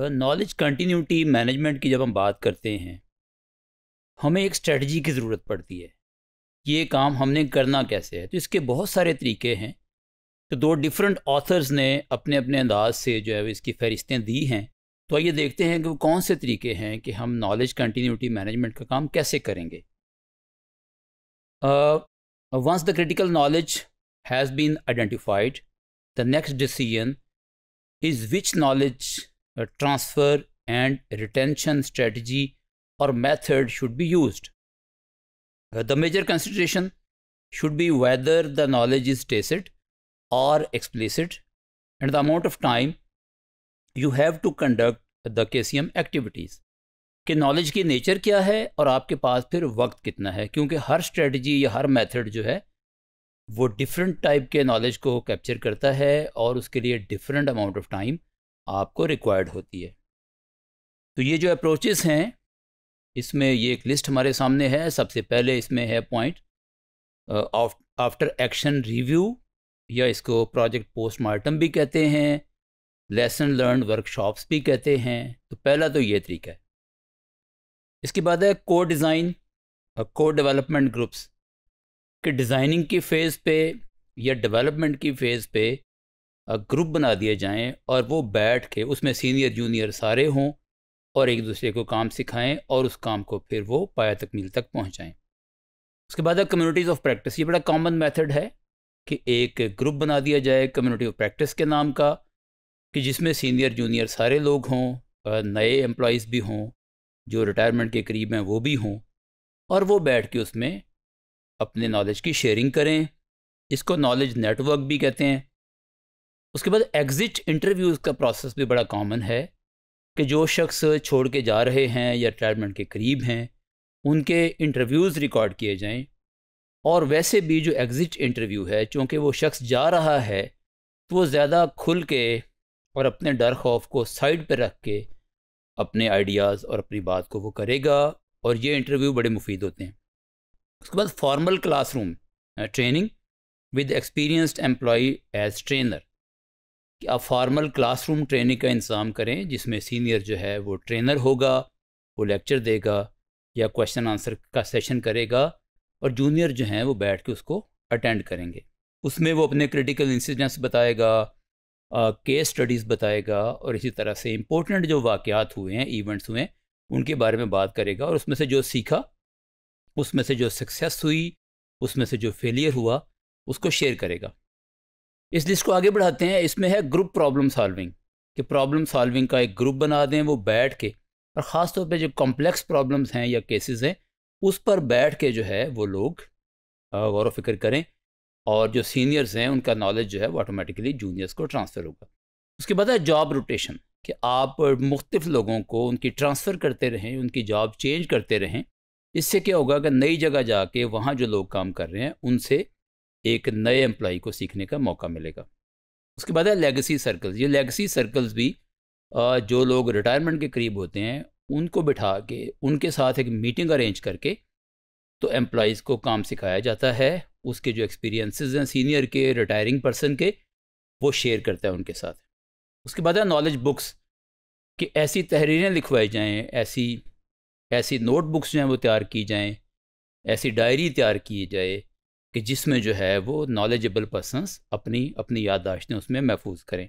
knowledge continuity management की जब हम बात करते हैं हमें एक स्ट्रेटजी की ज़रूरत पड़ती है ये काम हमने करना कैसे है तो इसके बहुत सारे तरीके हैं तो दो डिफरेंट ऑथर्स ने अपने अपने अंदाज से जो है इसकी फहरिस्तें दी हैं तो आइए देखते हैं कि वो कौन से तरीके हैं कि हम नॉलेज कंटिन्यूटी मैनेजमेंट का काम कैसे करेंगे once the critical knowledge has been identified the next decision is which knowledge transfer and retention strategy or method should be used the major consideration should be whether the knowledge is tacit or explicit and the amount of time you have to conduct the K C M activities कि knowledge की nature क्या है और आपके पास फिर वक्त कितना है क्योंकि हर स्ट्रेटजी या हर मेथड जो है वो डिफरेंट टाइप के नॉलेज को कैप्चर करता है और उसके लिए डिफरेंट अमाउंट ऑफ टाइम आपको रिक्वायर्ड होती है तो ये जो अप्रोचेस हैं इसमें ये एक लिस्ट हमारे सामने है सबसे पहले इसमें है पॉइंट आफ्टर एक्शन रिव्यू या इसको प्रोजेक्ट पोस्टमार्टम भी कहते हैं लेसन लर्न वर्कशॉप्स भी कहते हैं तो पहला तो ये तरीका है इसके बाद है को डिज़ाइन और को डेवलपमेंट ग्रुप्स के डिज़ाइनिंग की फ़ेज़ पे या डेवलपमेंट की फ़ेज़ पे ग्रुप बना दिए जाएं और वो बैठ के उसमें सीनियर जूनियर सारे हों और एक दूसरे को काम सिखाएं और उस काम को फिर वो पाया तकमील तक पहुंचाएं उसके बाद है कम्युनिटीज़ ऑफ प्रैक्टिस ये बड़ा कॉमन मेथड है कि एक ग्रुप बना दिया जाए कम्युनिटी ऑफ प्रैक्टिस के नाम का कि जिसमें सीनियर जूनियर सारे लोग हों नए एम्प्लॉज़ भी हों जो रिटायरमेंट के करीब हैं वो भी हों और वो बैठ के उसमें अपने नॉलेज की शेयरिंग करें इसको नॉलेज नेटवर्क भी कहते हैं उसके बाद एग्ज़िट इंटरव्यूज़ का प्रोसेस भी बड़ा कॉमन है कि जो शख्स छोड़ के जा रहे हैं या रिटायरमेंट के करीब हैं उनके इंटरव्यूज़ रिकॉर्ड किए जाएं और वैसे भी जो एग्ज़िट इंटरव्यू है चूँकि वो शख्स जा रहा है तो वो ज़्यादा खुल के और अपने डर खौफ को साइड पर रख के अपने आइडियाज़ और अपनी बात को वो करेगा और ये इंटरव्यू बड़े मुफीद होते हैं उसके बाद formal classroom training with experienced employee as trainer कि आप फॉर्मल क्लासरूम ट्रेनिंग का इंतज़ाम करें जिसमें सीनियर जो है वो ट्रेनर होगा वो लेक्चर देगा या क्वेश्चन आंसर का सेशन करेगा और जूनियर जो हैं वो बैठ के उसको अटेंड करेंगे उसमें वो अपने क्रिटिकल इंसिडेंट्स बताएगा केस स्टडीज़ बताएगा और इसी तरह से इम्पोर्टेंट जो वाक़ात हुए हैं इवेंट्स हुए हैं उनके बारे में बात करेगा और उसमें से जो सीखा उसमें से जो सक्सेस हुई उसमें से जो फेलियर हुआ उसको शेयर करेगा इस लिस्ट को आगे बढ़ाते हैं इसमें है ग्रुप प्रॉब्लम सॉल्विंग कि प्रॉब्लम सॉल्विंग का एक ग्रुप बना दें वो बैठ के और ख़ास तौर पे जो कॉम्प्लेक्स प्रॉब्लम्स हैं या केसेस हैं उस पर बैठ के जो है वो लोग गौर फिक्र करें और जो सीनियर्स हैं उनका नॉलेज जो है वो ऑटोमेटिकली जूनियर्स को ट्रांसफ़र होगा उसके बाद है जॉब रोटेशन कि आप मुख्तफ लोगों को उनकी ट्रांसफ़र करते रहें उनकी जॉब चेंज करते रहें इससे क्या होगा कि नई जगह जाके वहाँ जो लोग काम कर रहे हैं उनसे एक नए एम्प्लॉ को सीखने का मौका मिलेगा उसके बाद है लेगेसी सर्कल्स ये लेगेसी सर्कल्स भी जो लोग रिटायरमेंट के करीब होते हैं उनको बिठा के उनके साथ एक मीटिंग अरेंज करके तो एम्प्लॉयज़ को काम सिखाया जाता है उसके जो एक्सपीरियंसेस हैं सीनियर के रिटायरिंग पर्सन के वो शेयर करता है उनके साथ उसके बाद है नॉलेज बुक्स कि ऐसी तहरीरें लिखवाई जाएँ ऐसी ऐसी नोटबुक्स जो हैं वो तैयार की जाएँ ऐसी डायरी तैयार की जाए कि जिसमें जो है वो नॉलेजेबल पर्सनस अपनी अपनी याददाश्तें उसमें महफूज करें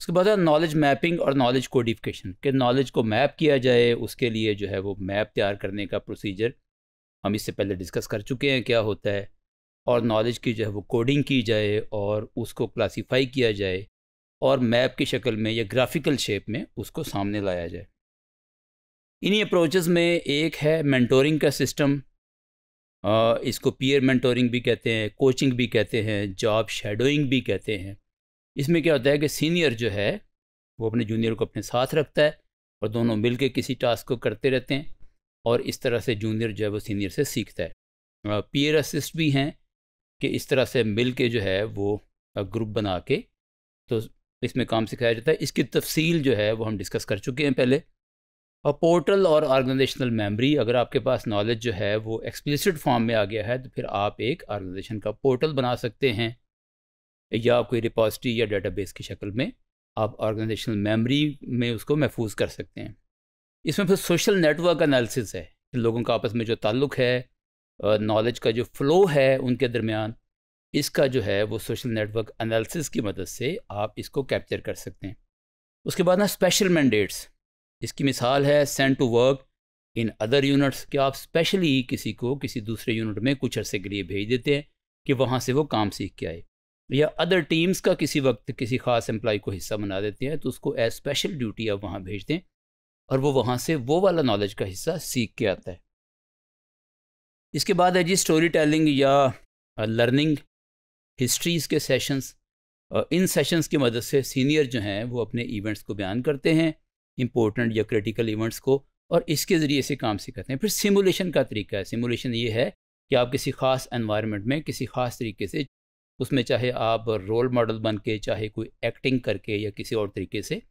उसके बाद नॉलेज मैपिंग और नॉलेज कोडिफिकेशन कि नॉलेज को मैप किया जाए उसके लिए जो है वो मैप तैयार करने का प्रोसीजर हम इससे पहले डिस्कस कर चुके हैं क्या होता है और नॉलेज की जो है वो कोडिंग की जाए और उसको क्लासीफाई किया जाए और मैप की शक्ल में या ग्राफिकल शेप में उसको सामने लाया जाए इन्हीं अप्रोचेज़ में एक है मैंटोरिंग का सिस्टम इसको पीयर मेंटोरिंग भी कहते हैं कोचिंग भी कहते हैं जॉब शेडोइंग भी कहते हैं इसमें क्या होता है कि सीनियर जो है वो अपने जूनियर को अपने साथ रखता है और दोनों मिल के किसी टास्क को करते रहते हैं और इस तरह से जूनियर जो है वो सीनियर से सीखता है पीयर असिस्ट भी हैं कि इस तरह से मिल के जो है वो ग्रुप बना के तो इसमें काम सिखाया जाता है इसकी तफसील जो है वो हम डिस्कस कर चुके हैं पहले और पोर्टल और ऑर्गेनाइजेशनल मेमोरी अगर आपके पास नॉलेज जो है वो एक्सप्लिसिट फॉर्म में आ गया है तो फिर आप एक ऑर्गेनाइजेशन का पोर्टल बना सकते हैं या कोई रिपोजिटरी या डेटाबेस की शक्ल में आप ऑर्गेनाइजेशनल मेमोरी में उसको महफूज कर सकते हैं इसमें फिर सोशल नेटवर्क एनालिसिस है कि लोगों का आपस में जो ताल्लुक है नॉलेज का जो फ्लो है उनके दरमियान इसका जो है वो सोशल नेटवर्क एनालिसिस की मदद से आप इसको कैप्चर कर सकते हैं उसके बाद ना स्पेशल मैंडेट्स इसकी मिसाल है send to work in other units कि आप स्पेशली किसी को किसी दूसरे यूनिट में कुछ अरसे के लिए भेज देते हैं कि वहाँ से वो काम सीख के आए या अदर टीम्स का किसी वक्त किसी खास एम्प्लॉय को हिस्सा बना देते हैं तो उसको एज स्पेशल ड्यूटी आप वहाँ भेज दें और वो वहाँ से वो वाला नॉलेज का हिस्सा सीख के आता है इसके बाद है जी स्टोरी टेलिंग या लर्निंग हिस्ट्रीज़ के सेशंस इन सेशंस की मदद से सीनियर जो हैं वो अपने इवेंट्स को बयान करते हैं इंपॉर्टेंट या क्रिटिकल इवेंट्स को और इसके ज़रिए से काम सीखते हैं फिर सिमुलेशन का तरीका है सिमुलेशन ये है कि आप किसी ख़ास एनवायरनमेंट में किसी ख़ास तरीके से उसमें चाहे आप रोल मॉडल बन के चाहे कोई एक्टिंग करके या किसी और तरीके से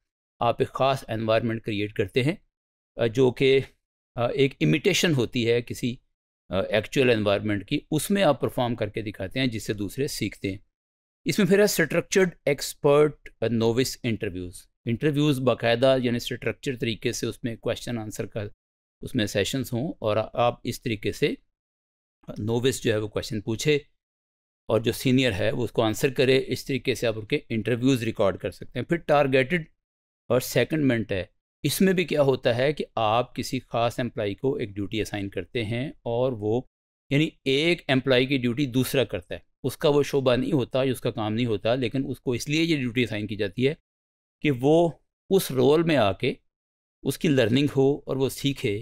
आप एक ख़ास एनवायरनमेंट क्रिएट करते हैं जो कि एक इमिटेशन होती है किसी एक्चुअल एनवायरनमेंट की उसमें आप परफॉर्म करके दिखाते हैं जिससे दूसरे सीखते हैं इसमें फिर है structured expert novice interviews interviews बाकायदा यानी स्ट्रक्चर तरीके से उसमें क्वेश्चन आंसर का उसमें सेशंस हों और आप इस तरीके से नोविस जो है वो क्वेश्चन पूछे और जो सीनियर है वो उसको आंसर करे इस तरीके से आप उनके इंटरव्यूज़ रिकॉर्ड कर सकते हैं फिर टारगेटेड और सेकंडमेंट है इसमें भी क्या होता है कि आप किसी ख़ास एम्प्लाई को एक ड्यूटी असाइन करते हैं और वो यानी एक एम्प्लाई की ड्यूटी दूसरा करता है उसका वो शोबा नहीं होता उसका काम नहीं होता लेकिन उसको इसलिए ये ड्यूटी असाइन की जाती है कि वो उस रोल में आके उसकी लर्निंग हो और वो सीखे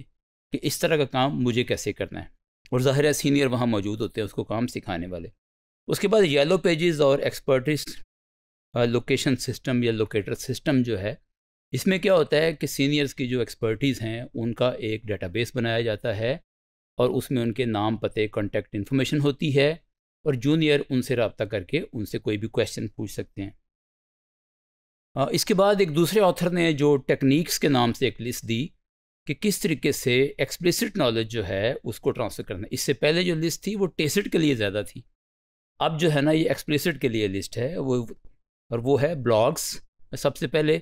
कि इस तरह का काम मुझे कैसे करना है और ज़ाहिर है सीनियर वहाँ मौजूद होते हैं उसको काम सिखाने वाले उसके बाद येलो पेजेस और एक्सपर्टिस लोकेशन सिस्टम या लोकेटर सिस्टम जो है इसमें क्या होता है कि सीनियर्स की जो एक्सपर्टीज़ हैं उनका एक डेटाबेस बनाया जाता है और उसमें उनके नाम पते कॉन्टैक्ट इन्फॉर्मेशन होती है और जूनियर उनसे रबता करके उनसे कोई भी क्वेश्चन पूछ सकते हैं इसके बाद एक दूसरे ऑथर ने जो टेक्निक्स के नाम से एक लिस्ट दी कि किस तरीके से एक्सप्लिसिट नॉलेज जो है उसको ट्रांसफ़र करना इससे पहले जो लिस्ट थी वो टेसिट के लिए ज़्यादा थी अब जो है ना ये एक्सप्लिसिट के लिए लिस्ट है वो और वो है ब्लॉग्स सबसे पहले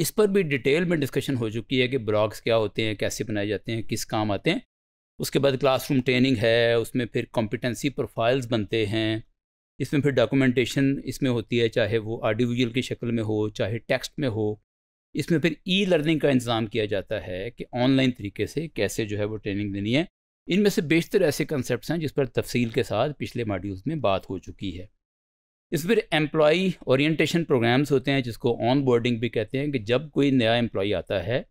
इस पर भी डिटेल में डिस्कशन हो चुकी है कि ब्लॉग्स क्या होते हैं कैसे बनाए जाते हैं किस काम आते हैं उसके बाद क्लासरूम ट्रेनिंग है उसमें फिर कॉम्पिटेंसी प्रोफाइल्स बनते हैं इसमें फिर डॉक्यूमेंटेशन इसमें होती है चाहे वो आर्डिविजुअल की शक्ल में हो चाहे टेक्स्ट में हो इसमें फिर ई लर्निंग का इंतज़ाम किया जाता है कि ऑनलाइन तरीके से कैसे जो है वो ट्रेनिंग देनी है इनमें से बेशतर ऐसे कंसेप्ट हैं जिस पर तफसील के साथ पिछले मॉड्यूल्स में बात हो चुकी है इस फिर एम्प्लॉई ओरिएंटेशन प्रोग्राम्स होते हैं जिसको ऑन बोर्डिंग भी कहते हैं कि जब कोई नया एम्प्लॉई आता है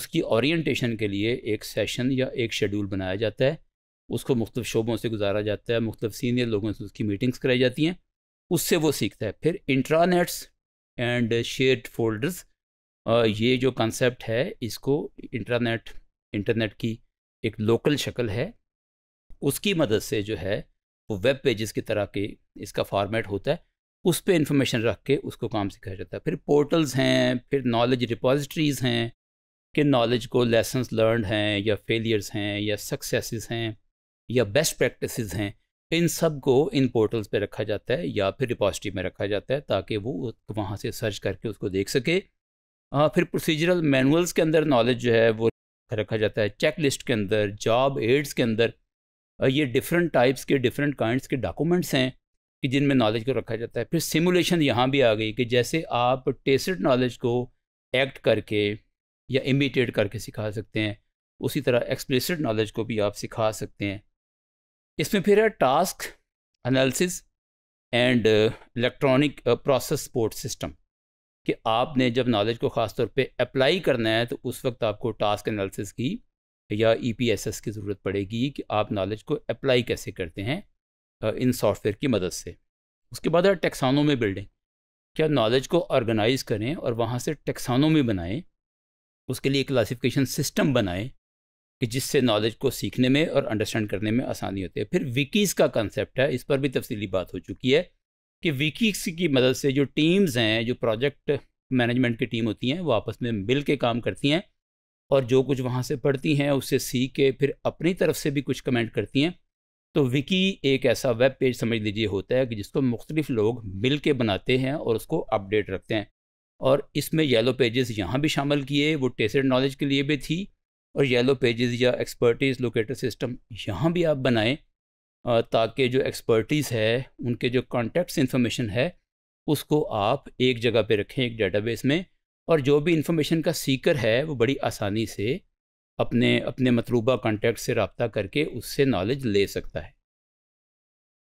उसकी ओरिएंटेशन के लिए एक सेशन या एक शेड्यूल बनाया जाता है उसको मुख्तु शोबों से गुजारा जाता है मुख्तु सीनियर लोगों से उसकी मीटिंग्स कराई जाती हैं उससे वो सीखता है फिर इंट्रानेट्स एंड शेयर फोल्डर्स ये जो कंसेप्ट है इसको इंटरनेट इंटरनेट की एक लोकल शक्ल है उसकी मदद से जो है वो वेब पेजेस की तरह के इसका फॉर्मेट होता है उस पर इंफॉर्मेशन रख के उसको काम सिखाया जाता है फिर पोर्टल्स हैं फिर नॉलेज डिपॉजिटरीज़ हैं कि नॉलेज को लेसन लर्न हैं या फेलियर्स हैं या सक्सेस हैं या बेस्ट प्रैक्टिसेस हैं इन सब को इन पोर्टल्स पे रखा जाता है या फिर रिपॉजिटरी में रखा जाता है ताकि वो वहाँ से सर्च करके उसको देख सके आ, फिर प्रोसीजरल मैनुअल्स के अंदर नॉलेज जो है वो रखा जाता है चेक लिस्ट के अंदर जॉब एड्स के अंदर ये डिफरेंट टाइप्स के डिफरेंट काइंड्स के डॉक्यूमेंट्स हैं कि जिनमें नॉलेज को रखा जाता है फिर सिमुलेशन यहाँ भी आ गई कि जैसे आप टेस्ट नॉलेज को एक्ट करके या इमिटेट करके सिखा सकते हैं उसी तरह एक्सप्लिसिट नॉलेज को भी आप सिखा सकते हैं इसमें फिर है task analysis and electronic process support system कि आपने जब नॉलेज को ख़ास तौर पे अप्लाई करना है तो उस वक्त आपको टास्क एनालिसिस की या ई पी एस एस की ज़रूरत पड़ेगी कि आप नॉलेज को अप्लाई कैसे करते हैं uh, इन सॉफ्टवेयर की मदद से उसके बाद है टेक्सानों में बिल्डिंग क्या नॉलेज को ऑर्गेनाइज करें और वहाँ से टेक्सानों में बनाएँ उसके लिए क्लासिफिकेशन सिस्टम बनाएं कि जिससे नॉलेज को सीखने में और अंडरस्टैंड करने में आसानी होती है फिर विकीज़ का कंसेप्ट है इस पर भी तफसीली बात हो चुकी है कि विकीज़ की मदद से जो टीम्स हैं जो प्रोजेक्ट मैनेजमेंट की टीम होती हैं वो आपस में मिल के काम करती हैं और जो कुछ वहाँ से पढ़ती हैं उससे सीख के फिर अपनी तरफ से भी कुछ कमेंट करती हैं तो विकी एक ऐसा वेब पेज समझ लीजिए होता है कि जिसको मुख्तलिफ लोग मिल के बनाते हैं और उसको अपडेट रखते हैं और इसमें येलो पेजेस यहाँ भी शामिल किए वो टेस्टेड नॉलेज के लिए भी थी और येलो पेजेस या एक्सपर्टीज़ लोकेटर सिस्टम यहाँ भी आप बनाएं ताकि जो एक्सपर्टीज़ है उनके जो कॉन्टैक्ट्स इंफॉर्मेशन है उसको आप एक जगह पे रखें एक डेटाबेस में और जो भी इंफॉर्मेशन का सीकर है वो बड़ी आसानी से अपने अपने मतलूबा कॉन्टैक्ट से रबता करके उससे नॉलेज ले सकता है